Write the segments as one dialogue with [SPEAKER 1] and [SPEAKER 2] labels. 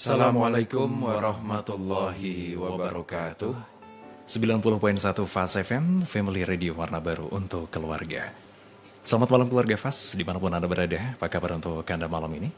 [SPEAKER 1] Assalamualaikum
[SPEAKER 2] warahmatullahi wabarakatuh 90.1 Fas FM, Family Radio Warna Baru untuk keluarga Selamat malam keluarga Fas, dimanapun Anda berada Apa kabar untuk Anda malam ini?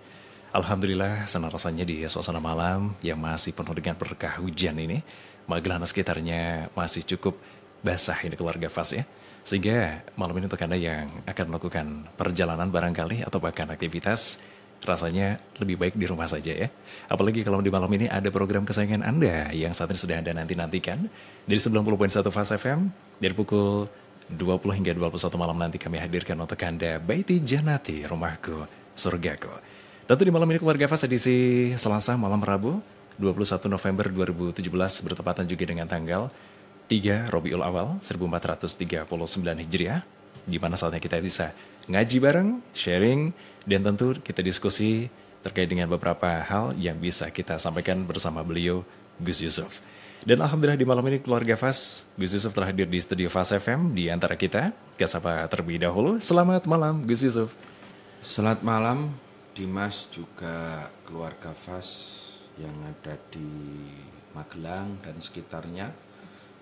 [SPEAKER 2] Alhamdulillah, senar rasanya di suasana malam yang masih penuh dengan berkah hujan ini Magelana sekitarnya masih cukup basah ini keluarga Fas ya sehingga malam ini untuk Anda yang akan melakukan perjalanan barangkali atau bahkan aktivitas rasanya lebih baik di rumah saja ya. Apalagi kalau di malam ini ada program kesayangan Anda yang saat ini sudah Anda nanti-nantikan dari 90.1 Fast FM dari pukul 20 hingga 21 malam nanti kami hadirkan untuk Anda Baiti Janati, Rumahku, Surgaku. Tentu di malam ini keluarga Fast edisi Selasa malam Rabu 21 November 2017 bertepatan juga dengan tanggal 3 Robiul Awal 1439 Hijriah di mana saatnya kita bisa ngaji bareng, sharing, dan tentu kita diskusi terkait dengan beberapa hal yang bisa kita sampaikan bersama beliau, Gus Yusuf. Dan Alhamdulillah di malam ini keluarga Fas, Gus Yusuf telah hadir di studio Fas FM di antara kita. Kita sapa terlebih dahulu. Selamat malam Gus Yusuf. Selamat malam Dimas juga
[SPEAKER 3] keluarga Fas yang ada di Magelang dan sekitarnya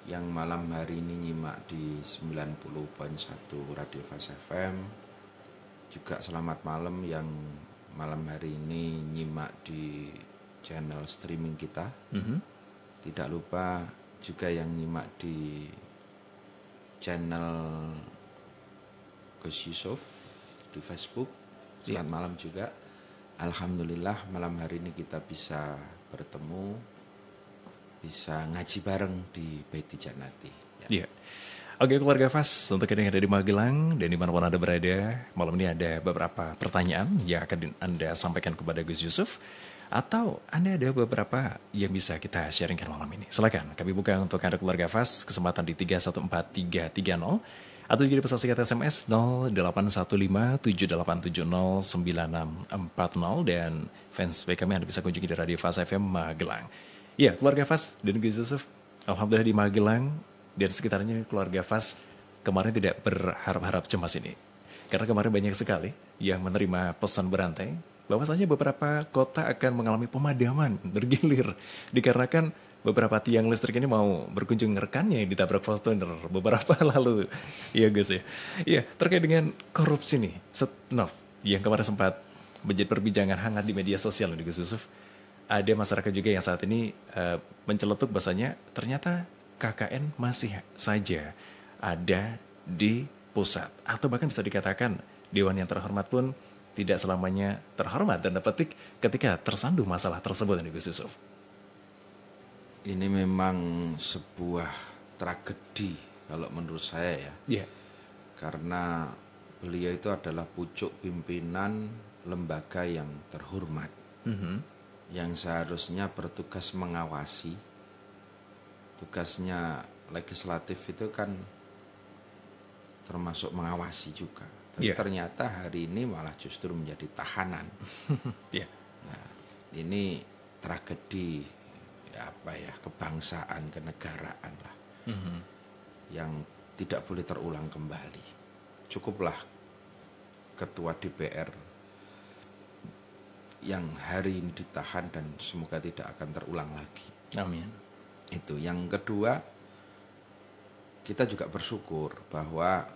[SPEAKER 3] yang malam hari ini nyimak di 90.1 Radio Fas FM juga selamat malam yang malam hari ini nyimak di channel streaming kita. Mm -hmm. Tidak lupa juga yang nyimak di channel Gus Yusuf di Facebook. Iya. Selamat yeah. malam juga. Alhamdulillah malam hari ini kita bisa bertemu, bisa ngaji bareng di
[SPEAKER 2] Beti Janati. Ya. Yeah. Oke keluarga Fas, untuk yang ada di Magelang dan di dimanapun Anda berada, malam ini ada beberapa pertanyaan yang akan Anda sampaikan kepada Gus Yusuf. Atau Anda ada beberapa yang bisa kita sharingkan malam ini. Silahkan, kami buka untuk Anda keluarga Fas, kesempatan di 314330 atau juga di pesan singkat SMS 081578709640 dan fans baik kami Anda bisa kunjungi di Radio Fas FM Magelang. Ya, keluarga Fas dan Gus Yusuf, Alhamdulillah di Magelang dan sekitarnya keluarga Fas kemarin tidak berharap-harap cemas ini. Karena kemarin banyak sekali yang menerima pesan berantai bahwasanya beberapa kota akan mengalami pemadaman bergilir dikarenakan beberapa tiang listrik ini mau berkunjung rekannya yang ditabrak Fortuner beberapa lalu. Iya Gus ya. Iya, terkait dengan korupsi nih, Setnov yang kemarin sempat menjadi perbincangan hangat di media sosial nih Gus Yusuf. Ada masyarakat juga yang saat ini uh, menceletuk bahasanya ternyata KKN masih saja ada di pusat atau bahkan bisa dikatakan dewan yang terhormat pun tidak selamanya terhormat dan petik ketika tersandung masalah tersebut Gus Yusuf. Ini memang sebuah
[SPEAKER 3] tragedi kalau menurut saya ya. Yeah. Karena beliau itu adalah pucuk pimpinan lembaga yang terhormat. Mm -hmm. Yang seharusnya bertugas mengawasi tugasnya legislatif itu kan termasuk mengawasi juga. Tapi yeah. ternyata hari ini malah justru menjadi tahanan. yeah. nah, ini tragedi ya apa ya kebangsaan kenegaraan lah mm -hmm. yang tidak boleh terulang kembali. Cukuplah ketua DPR yang hari ini ditahan dan semoga tidak akan terulang lagi. Amin. Itu yang kedua kita juga bersyukur bahwa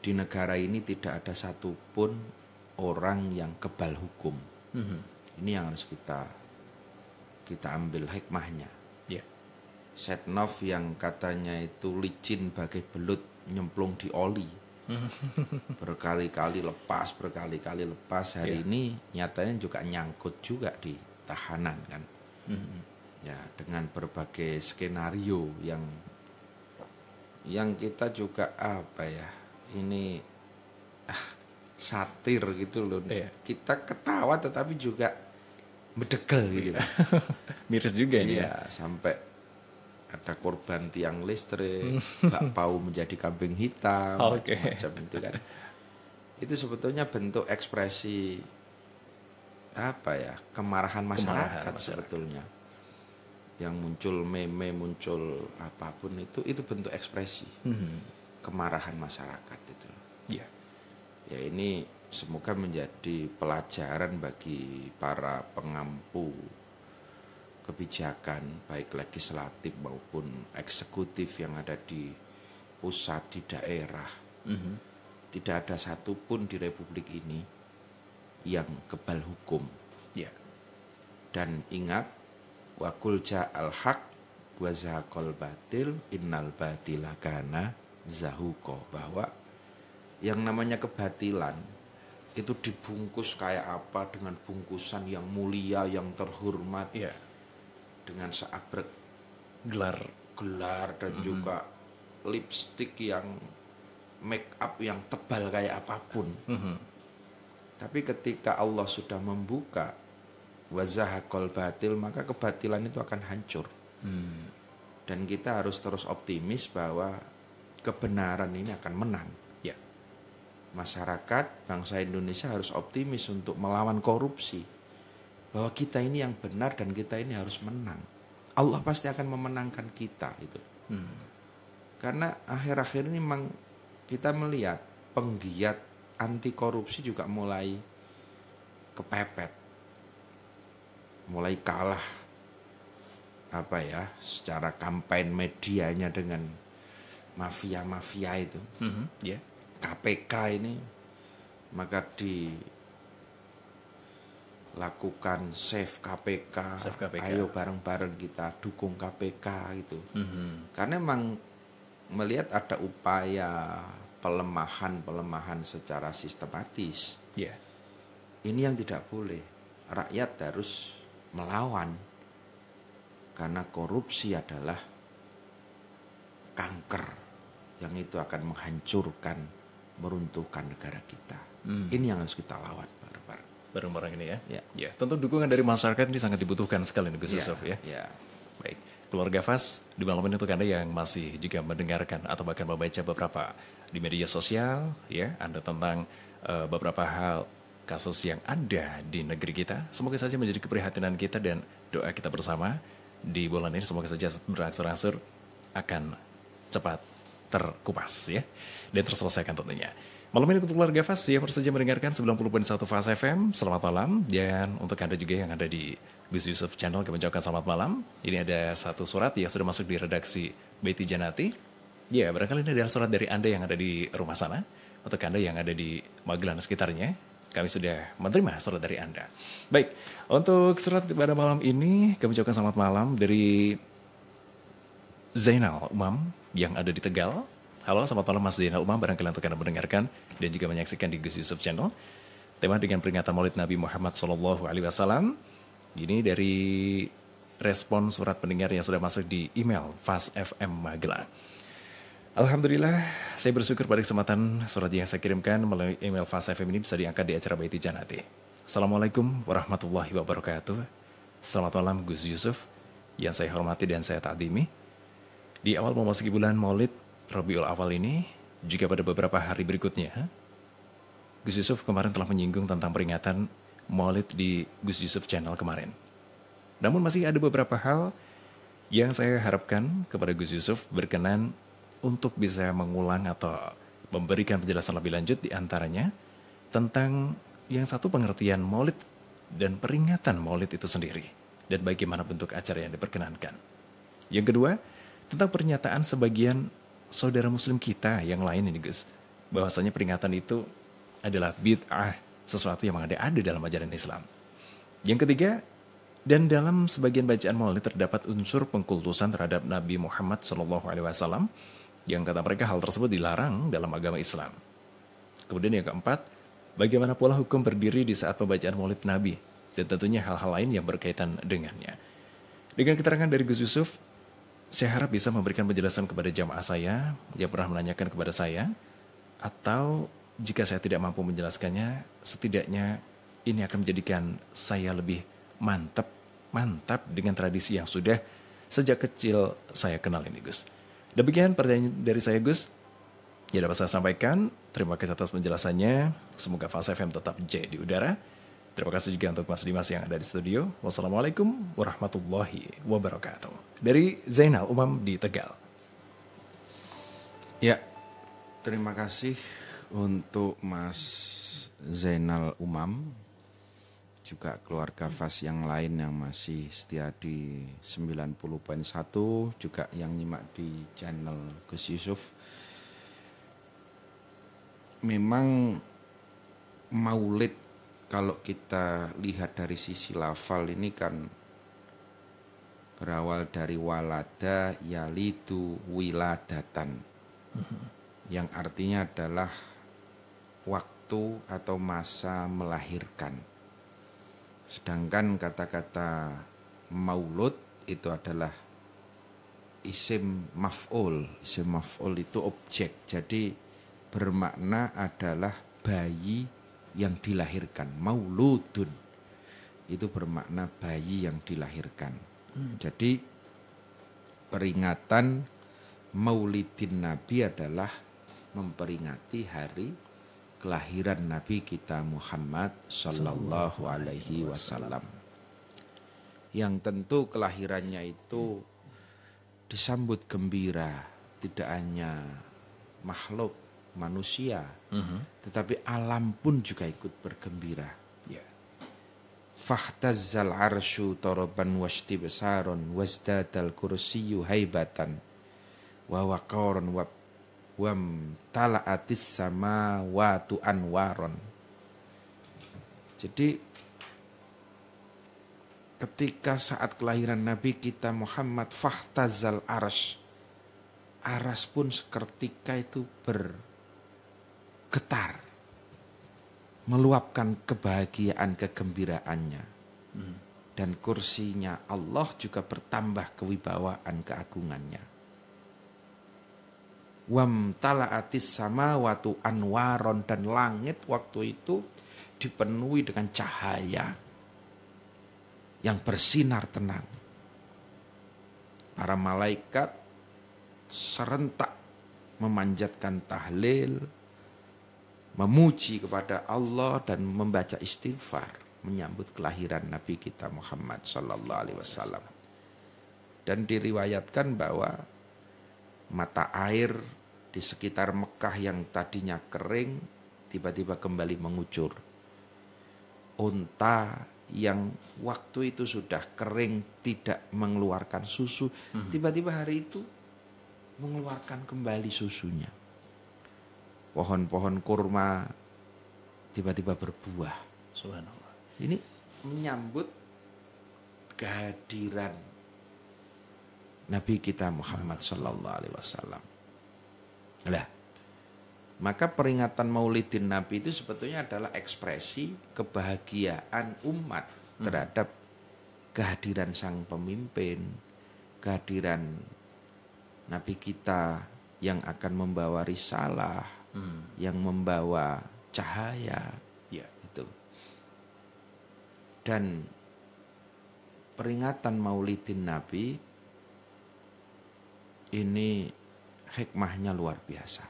[SPEAKER 3] di negara ini tidak ada satupun orang yang kebal hukum. Mm -hmm. Ini yang harus kita kita ambil hikmahnya. Yeah. Setnov yang katanya itu licin bagai belut nyemplung di oli.
[SPEAKER 1] Mhm.
[SPEAKER 3] berkali-kali lepas, berkali-kali lepas. Hari yeah. ini nyatanya juga nyangkut juga di tahanan kan. Mm -hmm ya dengan berbagai skenario yang yang kita juga apa ya ini ah, satir gitu loh iya. kita ketawa tetapi juga bedegel gitu iya. miris juga ya, ya sampai ada korban tiang listrik Pau hmm. menjadi kambing hitam okay. macam itu kan itu sebetulnya bentuk ekspresi apa ya kemarahan masyarakat, kemarahan masyarakat. sebetulnya yang muncul meme muncul apapun itu itu bentuk ekspresi hmm. kemarahan masyarakat itu ya yeah. ya ini semoga menjadi pelajaran bagi para pengampu kebijakan baik legislatif maupun eksekutif yang ada di pusat di daerah mm-hmm. tidak ada satupun di republik ini yang kebal hukum yeah. dan ingat wa qul ja'al haq wa zahaqal batil innal batila kana zahuko bahwa yang namanya kebatilan itu dibungkus kayak apa dengan bungkusan yang mulia yang terhormat yeah. dengan seabrek gelar gelar dan mm -hmm. juga lipstick yang make up yang tebal kayak apapun mm -hmm. tapi ketika Allah sudah membuka wazahakol batil maka kebatilan itu akan hancur hmm. dan kita harus terus optimis bahwa kebenaran ini akan menang ya. masyarakat bangsa Indonesia harus optimis untuk melawan korupsi bahwa kita ini yang benar dan kita ini harus menang Allah pasti akan memenangkan kita itu hmm. karena akhir-akhir ini memang kita melihat penggiat anti korupsi juga mulai kepepet mulai kalah apa ya secara kampanye medianya dengan mafia-mafia itu mm-hmm, yeah. KPK ini maka dilakukan save KPK, save KPK. ayo bareng-bareng kita dukung KPK gitu mm-hmm. karena emang melihat ada upaya pelemahan-pelemahan secara sistematis yeah. ini yang tidak boleh rakyat harus melawan karena korupsi adalah kanker yang itu akan menghancurkan meruntuhkan negara kita. Hmm. Ini yang harus kita lawan bareng-bareng.
[SPEAKER 2] Bareng-bareng ini ya. Ya. yeah. Tentu dukungan dari masyarakat ini sangat dibutuhkan sekali nih Gus ya, Yusuf ya. ya. Baik. Keluarga Fas, di malam ini untuk Anda yang masih juga mendengarkan atau bahkan membaca beberapa di media sosial ya, Anda tentang uh, beberapa hal kasus yang ada di negeri kita. Semoga saja menjadi keprihatinan kita dan doa kita bersama di bulan ini. Semoga saja berangsur-angsur akan cepat terkupas ya dan terselesaikan tentunya. Malam ini untuk keluarga Fas ya baru saja mendengarkan 90.1 Fas FM. Selamat malam dan untuk Anda juga yang ada di Gus Yusuf Channel kami ucapkan selamat malam. Ini ada satu surat yang sudah masuk di redaksi Betty Janati. Ya, barangkali ini adalah surat dari Anda yang ada di rumah sana atau Anda yang ada di Magelang sekitarnya kami sudah menerima surat dari Anda. Baik, untuk surat pada malam ini kami ucapkan selamat malam dari Zainal Umam yang ada di Tegal. Halo, selamat malam Mas Zainal Umam, barangkali untuk Anda mendengarkan dan juga menyaksikan di Gus Yusuf Channel. Tema dengan peringatan Maulid Nabi Muhammad SAW. Alaihi Ini dari respon surat pendengar yang sudah masuk di email Fast FM Magelang. Alhamdulillah, saya bersyukur pada kesempatan surat yang saya kirimkan melalui email Fasa FM ini bisa diangkat di acara Baiti Janati. Assalamualaikum warahmatullahi wabarakatuh. Selamat malam Gus Yusuf, yang saya hormati dan saya takdimi. Di awal memasuki bulan Maulid Rabiul Awal ini, juga pada beberapa hari berikutnya, Gus Yusuf kemarin telah menyinggung tentang peringatan Maulid di Gus Yusuf channel kemarin. Namun masih ada beberapa hal yang saya harapkan kepada Gus Yusuf berkenan untuk bisa mengulang atau memberikan penjelasan lebih lanjut di antaranya tentang yang satu pengertian maulid dan peringatan maulid itu sendiri dan bagaimana bentuk acara yang diperkenankan. Yang kedua, tentang pernyataan sebagian saudara muslim kita yang lain ini guys, bahwasanya peringatan itu adalah bid'ah, sesuatu yang mengada-ada dalam ajaran Islam. Yang ketiga, dan dalam sebagian bacaan maulid terdapat unsur pengkultusan terhadap Nabi Muhammad SAW yang kata mereka hal tersebut dilarang dalam agama Islam. Kemudian yang keempat, bagaimana pola hukum berdiri di saat pembacaan maulid Nabi dan tentunya hal-hal lain yang berkaitan dengannya. Dengan keterangan dari Gus Yusuf, saya harap bisa memberikan penjelasan kepada jamaah saya yang pernah menanyakan kepada saya atau jika saya tidak mampu menjelaskannya, setidaknya ini akan menjadikan saya lebih mantap, mantap dengan tradisi yang sudah sejak kecil saya kenal ini Gus. Demikian pertanyaan dari saya Gus. Ya dapat saya sampaikan. Terima kasih atas penjelasannya. Semoga Fase FM tetap jaya di udara. Terima kasih juga untuk Mas Dimas yang ada di studio. Wassalamualaikum warahmatullahi wabarakatuh. Dari Zainal Umam di Tegal. Ya, terima kasih
[SPEAKER 3] untuk Mas Zainal Umam juga keluarga Fas yang lain yang masih setia di 90.1 juga yang nyimak di channel Gus Yusuf memang maulid kalau kita lihat dari sisi lafal ini kan berawal dari walada yalidu wiladatan yang artinya adalah waktu atau masa melahirkan Sedangkan kata-kata maulud itu adalah isim maf'ul. Isim maf'ul itu objek. Jadi bermakna adalah bayi yang dilahirkan. Mauludun. Itu bermakna bayi yang dilahirkan. Hmm. Jadi peringatan maulidin Nabi adalah memperingati hari kelahiran Nabi kita Muhammad Sallallahu Alaihi Wasallam. Yang tentu kelahirannya itu disambut gembira, tidak hanya makhluk manusia, uh mhm. -huh. tetapi alam pun juga ikut bergembira. Ya. Fahtazzal arshu toroban washti wazdadal kursiyu haibatan wa waqaron wa wam talaatis sama watu anwaron. Jadi ketika saat kelahiran Nabi kita Muhammad fahtazal Aras, Aras pun seketika itu bergetar. Meluapkan kebahagiaan, kegembiraannya. Hmm. Dan kursinya Allah juga bertambah kewibawaan, keagungannya. Wam talaatis sama watu anwaron dan langit waktu itu dipenuhi dengan cahaya yang bersinar tenang. Para malaikat serentak memanjatkan tahlil, memuji kepada Allah dan membaca istighfar menyambut kelahiran Nabi kita Muhammad Sallallahu Alaihi Wasallam. Dan diriwayatkan bahwa mata air di sekitar Mekah yang tadinya kering tiba-tiba kembali mengucur. Unta yang waktu itu sudah kering tidak mengeluarkan susu, hmm. tiba-tiba hari itu mengeluarkan kembali susunya. Pohon-pohon kurma tiba-tiba berbuah. Subhanallah. Ini menyambut kehadiran Nabi kita Muhammad Sallallahu Alaihi Wasallam. Lah, maka peringatan Maulidin Nabi itu sebetulnya adalah ekspresi kebahagiaan umat hmm. terhadap kehadiran sang pemimpin, kehadiran Nabi kita yang akan membawa risalah, hmm. yang membawa cahaya, ya. itu. Dan peringatan Maulidin Nabi ini hikmahnya luar biasa.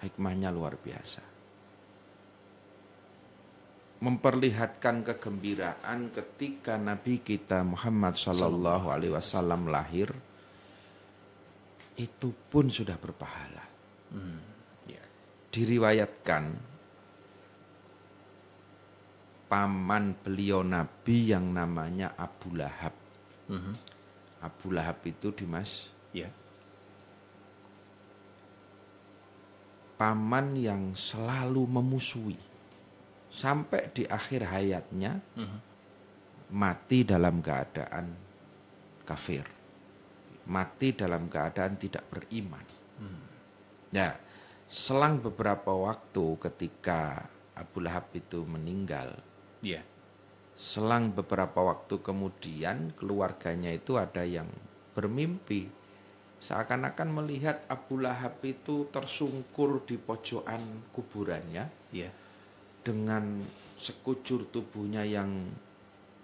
[SPEAKER 3] Hikmahnya luar biasa. Memperlihatkan kegembiraan ketika Nabi kita Muhammad Shallallahu Alaihi Wasallam lahir, itu pun sudah berpahala. Hmm, ya. Diriwayatkan paman beliau Nabi yang namanya Abu Lahab. Hmm. Abu Lahab itu Dimas paman yang selalu memusuhi sampai di akhir hayatnya hmm. mati dalam keadaan kafir, mati dalam keadaan tidak beriman. Hmm. Ya, selang beberapa waktu ketika Abu Lahab itu meninggal, yeah. selang beberapa waktu kemudian keluarganya itu ada yang bermimpi seakan-akan melihat Abu Lahab itu tersungkur di pojokan kuburannya ya. Iya. dengan sekujur tubuhnya yang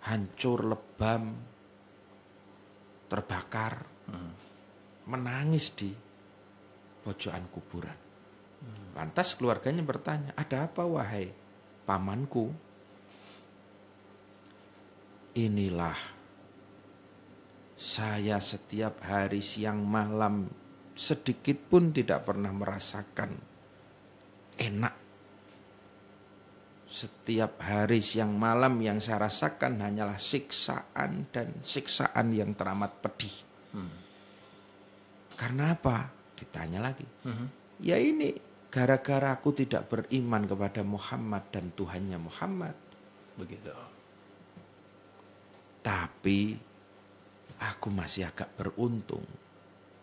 [SPEAKER 3] hancur lebam terbakar hmm. menangis di pojokan kuburan hmm. lantas keluarganya bertanya ada apa wahai pamanku inilah saya setiap hari siang malam sedikit pun tidak pernah merasakan enak. Setiap hari siang malam yang saya rasakan hanyalah siksaan dan siksaan yang teramat pedih. Hmm. Karena apa? Ditanya lagi. Hmm. Ya ini gara-gara aku tidak beriman kepada Muhammad dan Tuhannya Muhammad. Begitu. Tapi aku masih agak beruntung,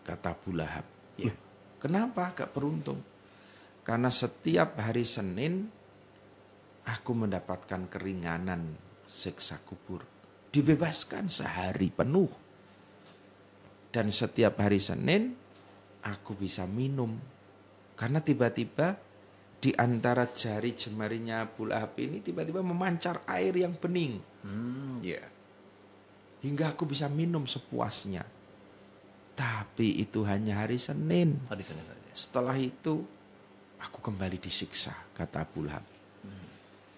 [SPEAKER 3] kata Bulahab. Ya. kenapa agak beruntung? Karena setiap hari Senin aku mendapatkan keringanan seksa kubur. Dibebaskan sehari penuh. Dan setiap hari Senin aku bisa minum. Karena tiba-tiba di antara jari jemarinya Abu Lahab ini tiba-tiba memancar air yang bening. Hmm, yeah hingga aku bisa minum sepuasnya. Tapi itu hanya hari Senin.
[SPEAKER 2] Hari Senin saja. Setelah
[SPEAKER 3] itu aku kembali disiksa, kata Abu Lahab. Hmm.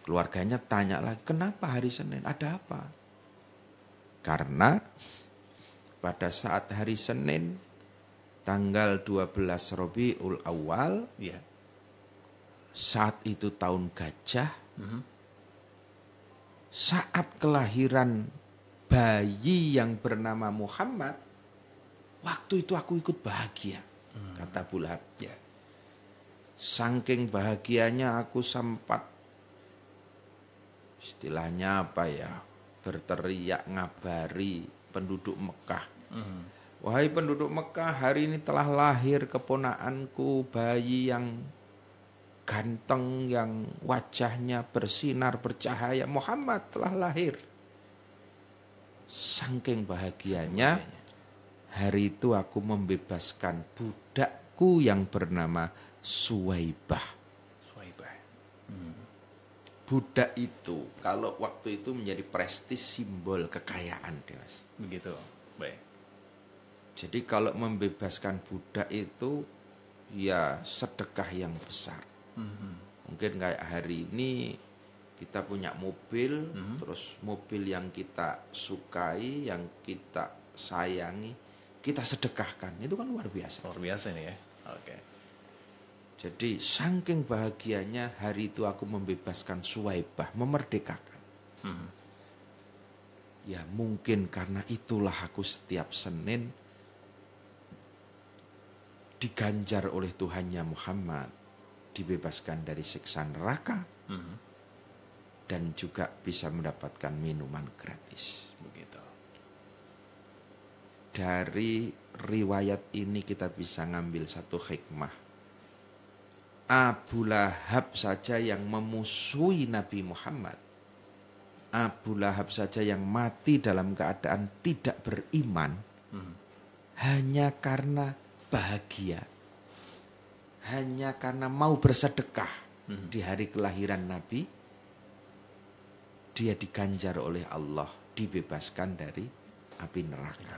[SPEAKER 3] Keluarganya tanya lagi, kenapa hari Senin? Ada apa? Karena pada saat hari Senin tanggal 12 Rabiul Awal, ya. saat itu tahun gajah, -hmm. saat kelahiran bayi yang bernama Muhammad, waktu itu aku ikut bahagia, hmm. kata Bulhab. Ya. Sangking bahagianya aku sempat, istilahnya apa ya, berteriak ngabari penduduk Mekah. Hmm. Wahai penduduk Mekah, hari ini telah lahir keponaanku bayi yang ganteng yang wajahnya bersinar bercahaya Muhammad telah lahir. Sangking bahagianya hari itu aku membebaskan budakku yang bernama Suwaibah. Suwaibah. Hmm. Budak itu kalau waktu itu menjadi prestis simbol kekayaan, Dewas. Begitu. Baik. Jadi kalau membebaskan budak itu ya sedekah yang besar. -hmm. hmm. Mungkin kayak hari ini kita punya mobil, mm -hmm. terus mobil yang kita sukai, yang kita sayangi, kita sedekahkan. Itu kan luar biasa. Luar biasa ini ya. Oke. Okay. Jadi saking bahagianya hari itu aku membebaskan Suwaibah, memerdekakan. Mm -hmm. Ya mungkin karena itulah aku setiap Senin diganjar oleh Tuhannya Muhammad, dibebaskan dari siksa neraka. Mm -hmm dan juga bisa mendapatkan minuman gratis begitu. Dari riwayat ini kita bisa ngambil satu hikmah. Abu Lahab saja yang memusuhi Nabi Muhammad. Abu Lahab saja yang mati dalam keadaan tidak beriman hmm. hanya karena bahagia. Hanya karena mau bersedekah hmm. di hari kelahiran Nabi dia diganjar oleh Allah dibebaskan dari api neraka.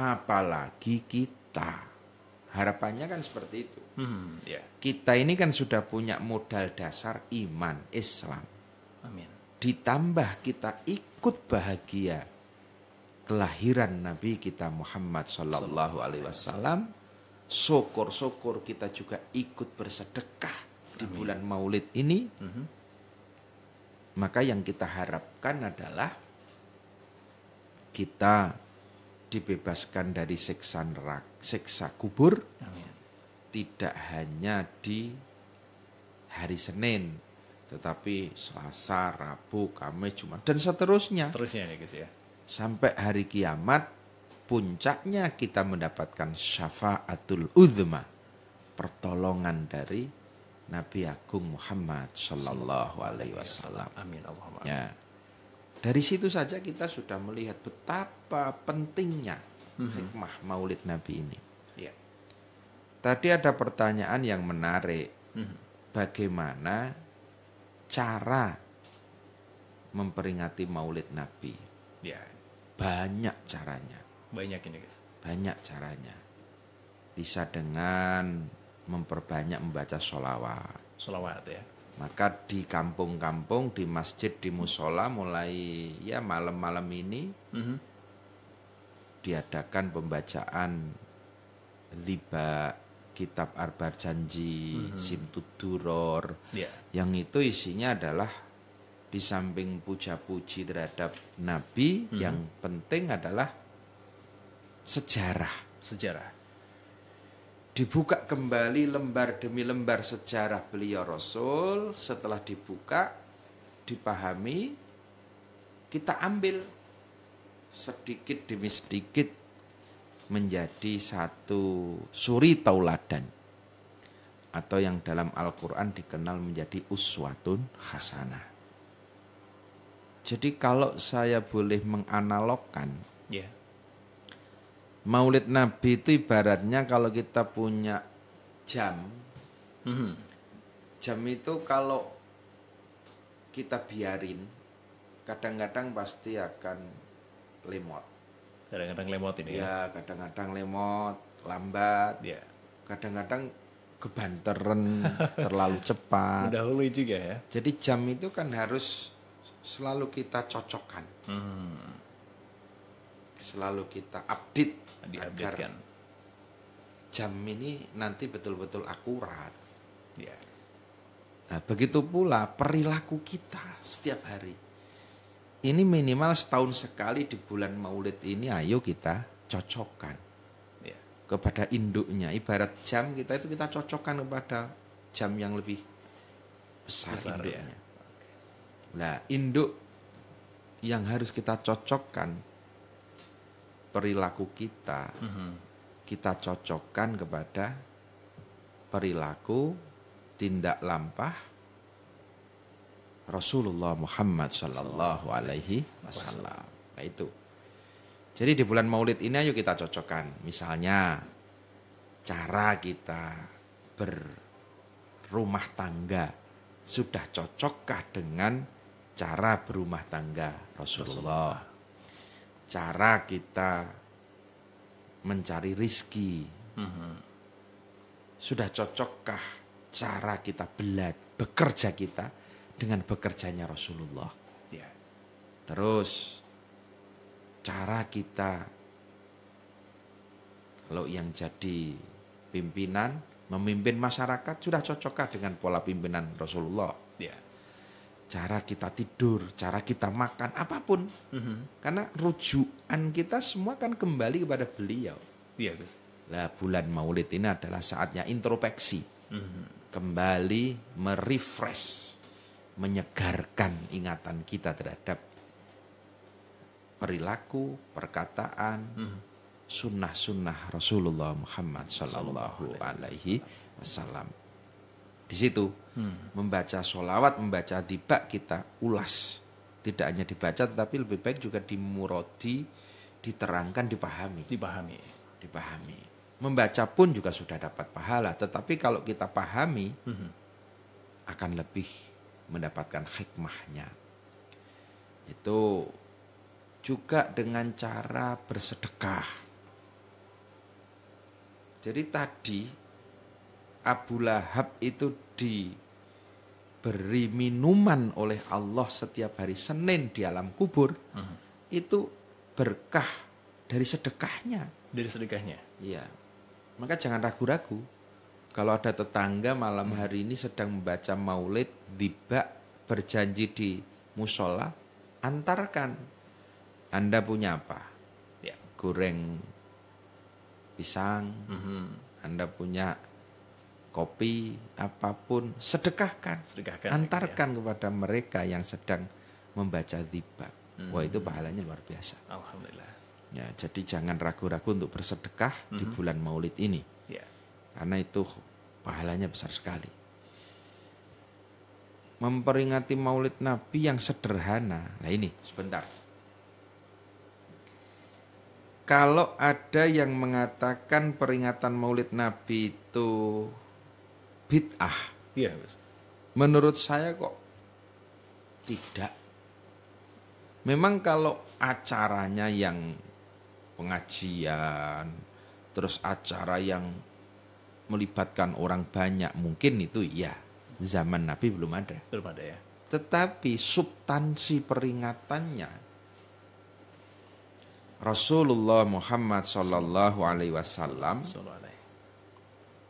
[SPEAKER 3] Apalagi kita. Harapannya kan seperti itu.
[SPEAKER 1] Hmm, yeah.
[SPEAKER 3] Kita ini kan sudah punya modal dasar iman Islam. Amin. Ditambah kita ikut bahagia kelahiran Nabi kita Muhammad Sallallahu Alaihi Wasallam. Syukur-syukur kita juga ikut bersedekah Amin. di bulan Maulid ini. Mm -hmm maka yang kita harapkan adalah kita dibebaskan dari siksa neraka, siksa kubur. Amin. Tidak hanya di hari Senin, tetapi Selasa, Rabu, Kamis, Jumat dan
[SPEAKER 2] seterusnya. Seterusnya ya, guys ya.
[SPEAKER 3] Sampai hari kiamat puncaknya kita mendapatkan syafaatul uzma, pertolongan dari Nabi Agung Muhammad Sallallahu Alaihi Wasallam. Amin Allahumma. Ya. Dari situ saja kita sudah melihat betapa pentingnya mhm. hikmah Maulid Nabi ini. Ya. Tadi ada pertanyaan yang menarik, mhm. bagaimana cara memperingati Maulid Nabi? Ya. Banyak caranya. Banyak ini guys. Banyak caranya. Bisa dengan memperbanyak membaca sholawat.
[SPEAKER 2] Sholawat ya.
[SPEAKER 3] Maka di kampung-kampung, di masjid, di musola mulai ya malam-malam ini mm -hmm. diadakan pembacaan liba kitab arbar janji, mm -hmm. simtuduror, yeah. yang itu isinya adalah di samping puja-puji terhadap Nabi, mm -hmm. yang penting adalah sejarah. Sejarah dibuka kembali lembar demi lembar sejarah beliau Rasul setelah dibuka dipahami kita ambil sedikit demi sedikit menjadi satu suri tauladan atau yang dalam Al-Quran dikenal menjadi uswatun hasanah. Jadi kalau saya boleh menganalogkan yeah. Maulid Nabi itu ibaratnya kalau kita punya jam, hmm. jam itu kalau kita biarin, kadang-kadang pasti akan lemot. Kadang-kadang lemot ini ya. ya kadang-kadang lemot, lambat. Ya. Kadang-kadang kebanteran, terlalu cepat. Dahulu juga ya. Jadi jam itu kan harus selalu kita cocokkan. Hmm selalu kita update agar jam ini nanti betul-betul akurat. Ya. Nah, begitu pula perilaku kita setiap hari. Ini minimal setahun sekali di bulan Maulid ini ayo kita cocokkan ya. kepada induknya. Ibarat jam kita itu kita cocokkan kepada jam yang lebih besar, besar induknya. Ya. Nah, induk yang harus kita cocokkan perilaku kita mm-hmm. kita cocokkan kepada perilaku tindak lampah Rasulullah Muhammad Sallallahu Alaihi Wasallam. Nah itu. Jadi di bulan Maulid ini ayo kita cocokkan. Misalnya cara kita berrumah tangga sudah cocokkah dengan cara berumah tangga Rasulullah cara kita mencari rizki. Mhm. Sudah cocokkah cara kita belajar bekerja kita dengan bekerjanya Rasulullah? Ya. Terus cara kita kalau yang jadi pimpinan memimpin masyarakat sudah cocokkah dengan pola pimpinan Rasulullah? Ya cara kita tidur, cara kita makan, apapun. Mm -hmm. Karena rujukan kita semua kan kembali kepada beliau. Iya, Gus. Nah, bulan Maulid ini adalah saatnya introspeksi. Mm -hmm. Kembali merefresh, menyegarkan ingatan kita terhadap perilaku, perkataan, mm -hmm. sunnah-sunnah Rasulullah Muhammad Sallallahu Alaihi Wasallam. Di situ Hmm. Membaca solawat, membaca tiba kita ulas. Tidak hanya dibaca tetapi lebih baik juga dimurodi, diterangkan, dipahami. Dipahami. Dipahami. Membaca pun juga sudah dapat pahala, tetapi kalau kita pahami hmm. akan lebih mendapatkan hikmahnya. Itu juga dengan cara bersedekah. Jadi tadi Abu Lahab itu di diberi minuman oleh Allah setiap hari Senin di alam kubur
[SPEAKER 2] uh itu
[SPEAKER 3] berkah dari sedekahnya.
[SPEAKER 2] Dari sedekahnya.
[SPEAKER 3] Iya. Maka jangan ragu-ragu. Kalau ada tetangga malam hmm. hari ini sedang membaca maulid, tiba berjanji di musola, antarkan. Anda punya apa? Ya. Goreng pisang. Hmm. Anda punya kopi, apapun,
[SPEAKER 2] sedekahkan, sedekahkan antarkan
[SPEAKER 3] ya. kepada mereka yang sedang membaca tiba. Hmm. Wah itu pahalanya luar biasa. Alhamdulillah. Ya, jadi jangan ragu-ragu untuk bersedekah hmm. di bulan Maulid ini, ya. karena itu pahalanya besar sekali. Memperingati Maulid Nabi yang sederhana. Nah ini sebentar. Kalau ada yang mengatakan peringatan Maulid Nabi itu bid'ah. Iya, Menurut saya kok tidak. Memang kalau acaranya yang pengajian, terus acara yang melibatkan orang banyak, mungkin itu ya zaman Nabi belum ada. Belum ada ya. Tetapi substansi peringatannya Rasulullah Muhammad Sallallahu Alaihi Wasallam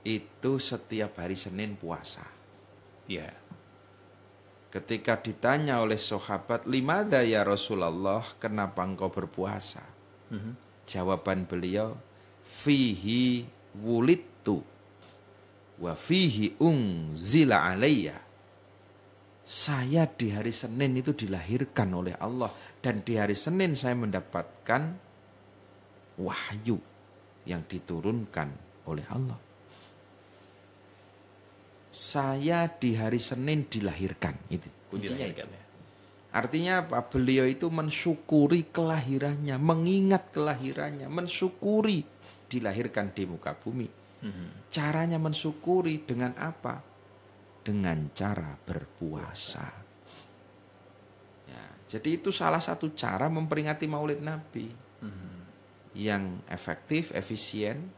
[SPEAKER 3] itu setiap hari Senin puasa. Ya. Ketika ditanya oleh sahabat, lima daya Rasulullah, kenapa engkau berpuasa?" Mm-hmm. Jawaban beliau, "Fihi wulitu wa fihi ung zila alaiya. Saya di hari Senin itu dilahirkan oleh Allah dan di hari Senin saya mendapatkan wahyu yang diturunkan oleh Allah saya di hari Senin dilahirkan itu kuncinya itu. Ya. Artinya apa? Beliau itu mensyukuri kelahirannya, mengingat kelahirannya, mensyukuri dilahirkan di muka bumi. Mhm. Caranya mensyukuri dengan apa? Dengan cara berpuasa. Ya, jadi itu salah satu cara memperingati Maulid Nabi mhm. yang efektif, efisien,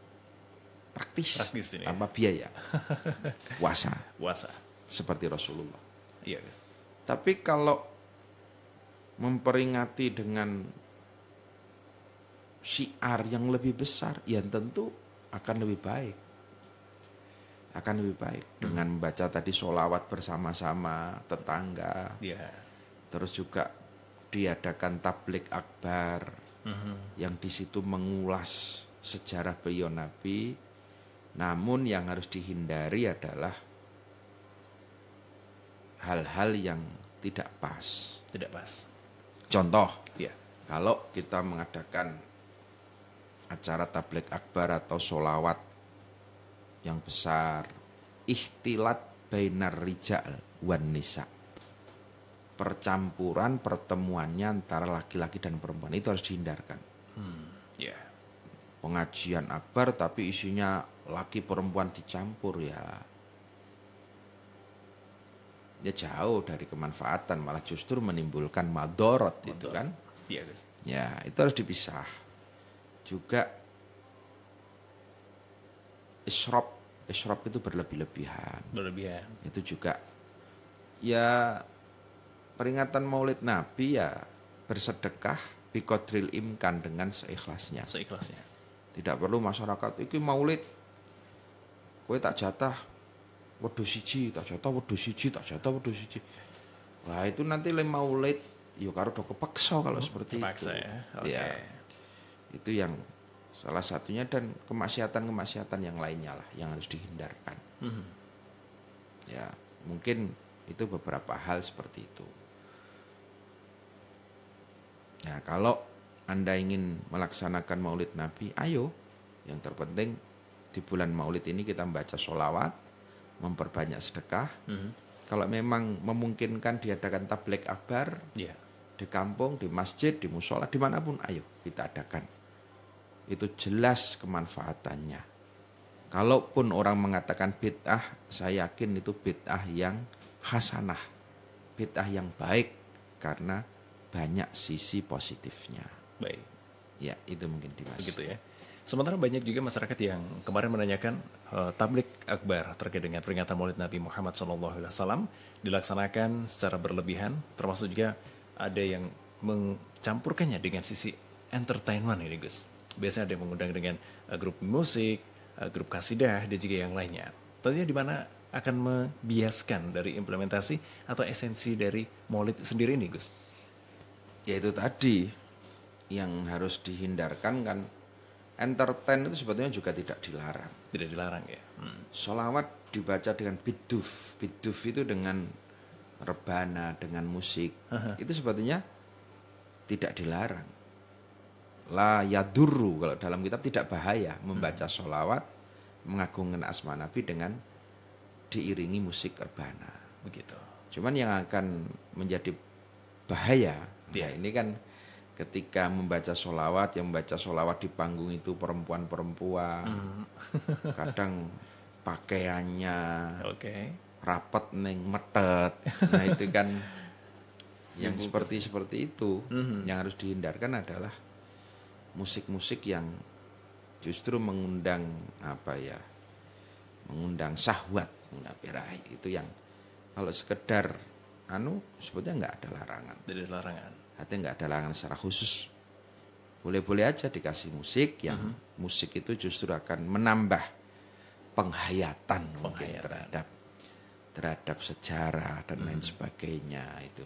[SPEAKER 3] praktis, praktis ini. tanpa biaya. Puasa. Puasa. Seperti Rasulullah. Iya, guys. Tapi kalau memperingati dengan syiar yang lebih besar, yang tentu akan lebih baik. Akan lebih baik hmm. dengan membaca tadi solawat bersama-sama tetangga. Yeah. Terus juga diadakan tablik akbar mm yang di situ mengulas sejarah beliau Nabi namun yang harus dihindari adalah hal-hal yang tidak pas. Tidak pas. Contoh, ya. kalau kita mengadakan acara tablik akbar atau solawat yang besar, ikhtilat bainar rijal wan nisa. Percampuran pertemuannya antara laki-laki dan perempuan itu harus dihindarkan.
[SPEAKER 1] Hmm, iya.
[SPEAKER 3] Pengajian akbar tapi isinya laki perempuan dicampur ya ya jauh dari kemanfaatan malah justru menimbulkan madorot, madorot. itu kan ya, ya itu harus dipisah juga isrop isrop itu berlebih-lebihan berlebihan itu juga ya peringatan maulid nabi ya bersedekah bikotril imkan dengan seikhlasnya seikhlasnya tidak perlu masyarakat itu maulid kowe tak jatah wedhus siji, tak jatah wedhus siji, tak jatah wedhus siji. Wah, itu nanti le maulid ya karo do oh, kepaksa kalau seperti kepaksa, itu. Ya. Okay. ya. Itu yang salah satunya dan kemaksiatan-kemaksiatan yang lainnya lah yang harus dihindarkan. -hmm. Ya, mungkin itu beberapa hal seperti itu. Nah, kalau Anda ingin melaksanakan Maulid Nabi, ayo. Yang terpenting di bulan Maulid ini kita membaca solawat, memperbanyak sedekah. Mm-hmm. Kalau memang memungkinkan diadakan tablek akbar yeah. di kampung, di masjid, di musola, dimanapun, ayo kita adakan. Itu jelas kemanfaatannya. Kalaupun orang mengatakan bid'ah, saya yakin itu bid'ah yang hasanah, bid'ah yang baik karena banyak sisi positifnya.
[SPEAKER 2] Baik. Ya, itu mungkin Dimas. Begitu ya. Sementara banyak juga masyarakat yang kemarin menanyakan uh, tablik akbar terkait dengan peringatan Maulid Nabi Muhammad SAW dilaksanakan secara berlebihan, termasuk juga ada yang mencampurkannya dengan sisi entertainment ini Gus. Biasanya ada yang mengundang dengan uh, grup musik, uh, grup kasidah, dan juga yang lainnya. Tentunya di mana akan membiaskan dari implementasi atau esensi dari Maulid sendiri ini Gus. Yaitu
[SPEAKER 3] tadi yang harus dihindarkan kan entertain itu sebetulnya juga tidak dilarang. Tidak dilarang ya. Hmm. Solawat dibaca dengan biduf, biduf itu dengan rebana, dengan musik. Aha. Itu sebetulnya tidak dilarang. La yaduru kalau dalam kitab tidak bahaya membaca hmm. solawat mengagungkan asma Nabi dengan diiringi musik rebana. Begitu. Cuman yang akan menjadi bahaya, ya nah iya. ini kan ketika membaca solawat yang membaca solawat di panggung itu perempuan-perempuan hmm. kadang pakaiannya okay. rapet neng metet nah itu kan yang seperti seperti itu hmm. yang harus dihindarkan adalah musik-musik yang justru mengundang apa ya mengundang sahwat mengapirahi itu yang kalau sekedar anu sebetulnya nggak ada larangan
[SPEAKER 2] tidak ada larangan
[SPEAKER 3] Artinya nggak ada larangan secara khusus. Boleh-boleh aja dikasih musik yang uh mhm. -huh. musik itu justru akan menambah penghayatan, penghayatan. terhadap terhadap
[SPEAKER 2] sejarah dan uh -huh. lain mhm. sebagainya itu.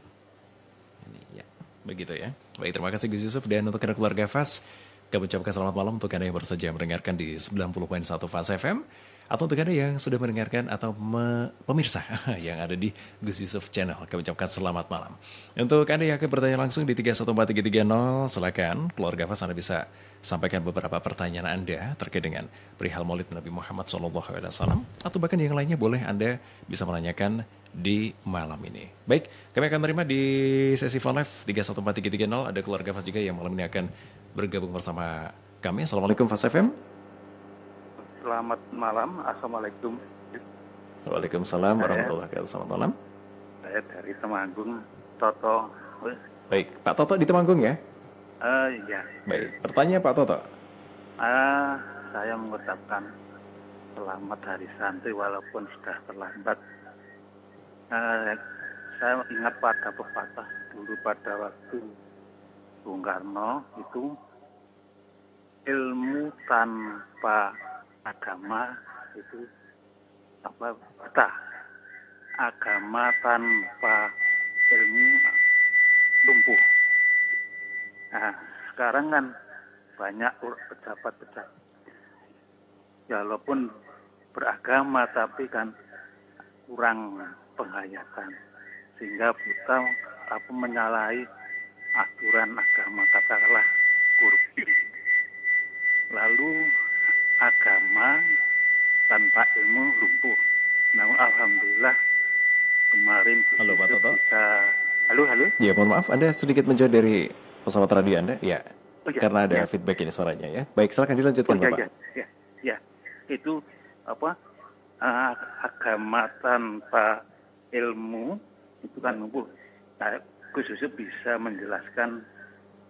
[SPEAKER 2] Ini ya. Begitu ya. Baik, terima kasih Gus Yusuf dan untuk keluarga Fas. Kami ucapkan selamat malam untuk Anda yang baru saja mendengarkan di 90.1 Fas FM. Atau untuk Anda yang sudah mendengarkan atau me pemirsa yang ada di Gus Yusuf Channel, kami ucapkan selamat malam. Untuk Anda yang akan bertanya langsung di 314330, silakan keluarga Fas Anda bisa sampaikan beberapa pertanyaan Anda terkait dengan perihal maulid Nabi Muhammad SAW, atau bahkan yang lainnya boleh Anda bisa menanyakan di malam ini. Baik, kami akan menerima di sesi phone live 314330 ada keluarga Fas juga yang malam ini akan bergabung bersama kami. Assalamualaikum Fas FM
[SPEAKER 4] selamat malam. Assalamualaikum.
[SPEAKER 2] Waalaikumsalam warahmatullahi wabarakatuh. Selamat malam.
[SPEAKER 4] Saya dari Temanggung, Toto.
[SPEAKER 2] Baik, Pak Toto di Temanggung ya?
[SPEAKER 4] Uh, iya.
[SPEAKER 2] Baik, pertanyaan Pak Toto.
[SPEAKER 4] Uh, saya mengucapkan selamat hari santri walaupun sudah terlambat. Uh, saya ingat pada pepatah dulu pada waktu Bung Karno itu ilmu tanpa agama itu apa buta agama tanpa ilmu lumpuh nah sekarang kan banyak pejabat-pejabat ya walaupun beragama tapi kan kurang penghayatan sehingga buta apa menyalahi aturan agama katakanlah guru lalu agama tanpa ilmu lumpuh. Namun alhamdulillah kemarin halo, Pak Toto. kita halo halo.
[SPEAKER 2] Ya mohon maaf Anda sedikit menjauh dari pesawat radio Anda. Ya.
[SPEAKER 4] Oh, ya karena ada ya.
[SPEAKER 2] feedback ini suaranya ya. Baik silakan dilanjutkan oh, ya, Bapak. Ya,
[SPEAKER 4] ya, ya. Itu apa uh, agama tanpa ilmu itu kan lumpuh. Nah, khususnya bisa menjelaskan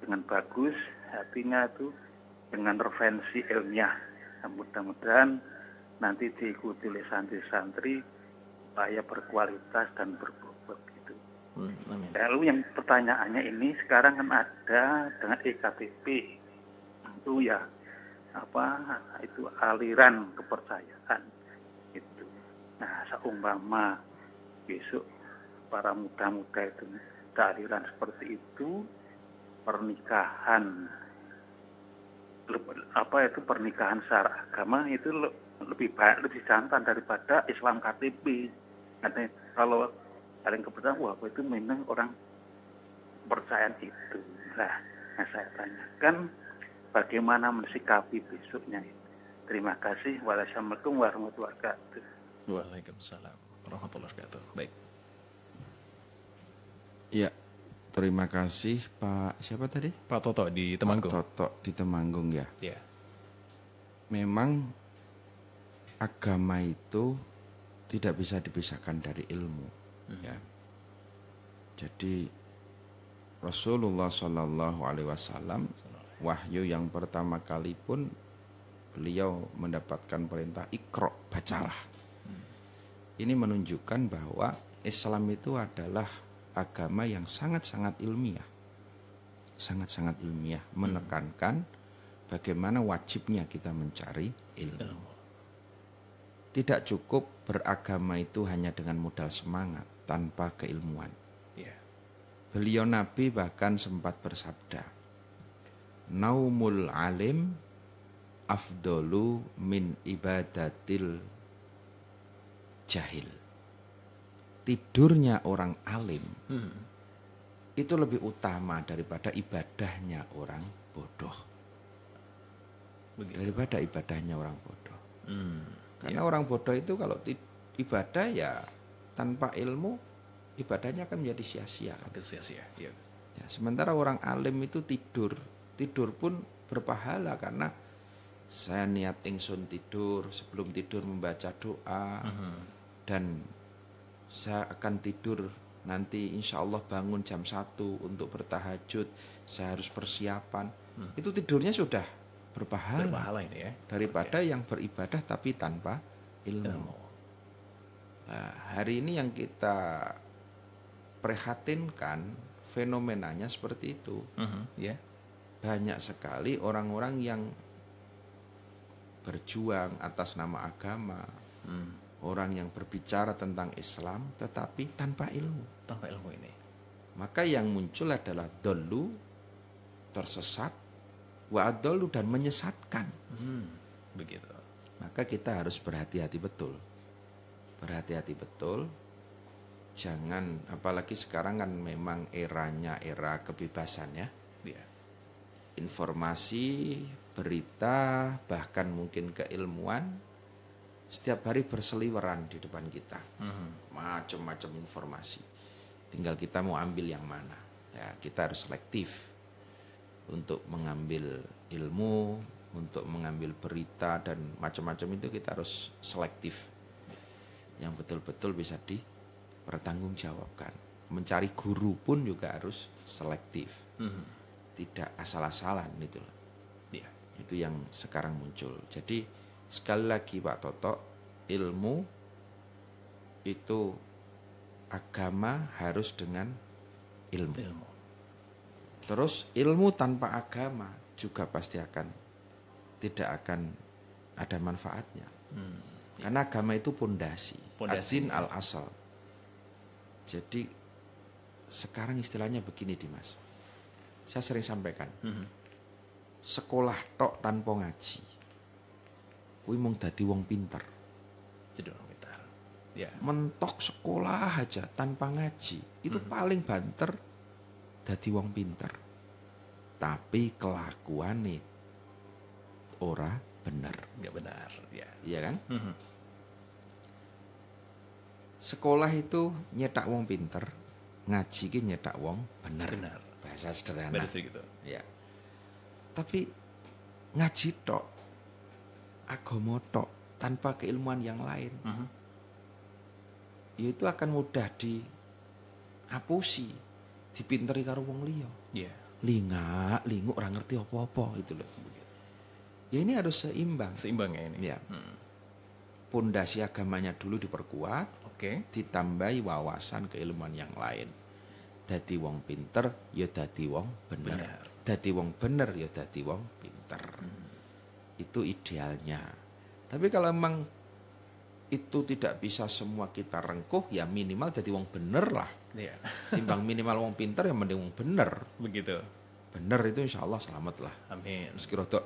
[SPEAKER 4] dengan bagus hatinya itu dengan referensi ilmiah Nah, mudah-mudahan nanti diikuti oleh santri-santri supaya berkualitas dan berbobot gitu. Hmm, Lalu yang pertanyaannya ini sekarang kan ada dengan EKTP itu ya apa itu aliran kepercayaan itu. Nah seumpama besok para muda-muda itu aliran seperti itu pernikahan apa itu pernikahan secara agama itu lebih baik lebih jantan daripada Islam KTP Nanti kalau paling kebetulan wah itu memang orang percayaan itu lah nah saya tanyakan bagaimana mensikapi besoknya itu terima kasih wassalamualaikum warahmatullahi wabarakatuh
[SPEAKER 2] Waalaikumsalam warahmatullahi
[SPEAKER 4] wabarakatuh baik
[SPEAKER 3] ya Terima kasih Pak siapa tadi? Pak Toto di Temanggung. Pak Toto di Temanggung ya. Iya. Yeah. Memang agama itu tidak bisa dipisahkan dari ilmu hmm. ya. Jadi Rasulullah Shallallahu Alaihi Wasallam wahyu yang pertama kali pun beliau mendapatkan perintah ikro bacalah. Hmm. Ini menunjukkan bahwa Islam itu adalah agama yang sangat-sangat ilmiah. Sangat-sangat ilmiah hmm. menekankan bagaimana wajibnya kita mencari ilmu. Tidak cukup beragama itu hanya dengan modal semangat tanpa keilmuan. Ya. Beliau Nabi bahkan sempat bersabda, Naumul alim afdolu min ibadatil jahil tidurnya orang alim hmm. itu lebih utama daripada ibadahnya orang bodoh. Begitu. Daripada ibadahnya orang bodoh. Hmm. Karena ya. orang bodoh itu kalau ibadah ya tanpa ilmu ibadahnya akan menjadi sia-sia. sia Ya. Ya, sementara orang alim itu tidur, tidur pun berpahala karena saya niat ingsun tidur sebelum tidur membaca doa uh hmm. -huh. dan saya akan tidur nanti insya Allah bangun jam 1 untuk bertahajud saya harus persiapan hmm. itu tidurnya sudah berbahaya ini ya. daripada okay. yang beribadah tapi tanpa ilmu, ilmu. Nah, hari ini yang kita prihatinkan fenomenanya seperti itu uh-huh. ya banyak sekali orang-orang yang berjuang atas nama agama hmm orang yang berbicara tentang Islam tetapi tanpa ilmu. Tanpa ilmu ini. Maka yang muncul adalah dolu, tersesat, wa'adolu dan menyesatkan. Hmm, begitu. Maka kita harus berhati-hati betul. Berhati-hati betul. Jangan, apalagi sekarang kan memang eranya era kebebasan ya. Iya. Informasi, berita, bahkan mungkin keilmuan setiap hari berseliweran di depan kita hmm. macam-macam informasi tinggal kita mau ambil yang mana ya kita harus selektif untuk mengambil ilmu untuk mengambil berita dan macam-macam itu kita harus selektif yang betul-betul bisa dipertanggungjawabkan mencari guru pun juga harus selektif hmm. tidak asal-asalan itu ya. itu yang sekarang muncul jadi Sekali lagi Pak Toto, ilmu itu agama harus dengan ilmu. ilmu. Terus ilmu tanpa agama juga pasti akan tidak akan ada manfaatnya. Hmm. Karena agama itu pondasi, asin al asal. Jadi sekarang istilahnya begini Dimas. Saya sering sampaikan. Hmm. Sekolah tok tanpa ngaji kui mung dadi wong pinter. Jadi orang pinter. Ya. Mentok sekolah aja tanpa ngaji, itu hmm. paling banter dadi wong pinter. Tapi kelakuane ora bener.
[SPEAKER 2] Ya benar, ya. Iya kan? Hmm.
[SPEAKER 3] Sekolah itu nyetak wong pinter, ngaji ki nyetak wong bener. bener. Bahasa sederhana. Benar gitu. Ya. Tapi ngaji tok agama tok tanpa keilmuan yang lain -hmm. ya itu akan mudah apusi dipinteri karo wong liya yeah. linga linguk orang ngerti apa-apa gitu loh ya ini harus seimbang seimbang ya ini ya
[SPEAKER 1] hmm.
[SPEAKER 3] agamanya dulu diperkuat oke okay. ditambahi wawasan keilmuan yang lain dadi wong pinter ya dadi wong bener, bener. dadi wong bener ya dadi wong pinter itu idealnya. Tapi kalau memang itu tidak bisa semua kita rengkuh ya minimal jadi wong bener lah. Iya. Timbang minimal wong pinter yang mending wong bener. Begitu. Bener itu insya Allah selamat lah. Amin. Meski rodok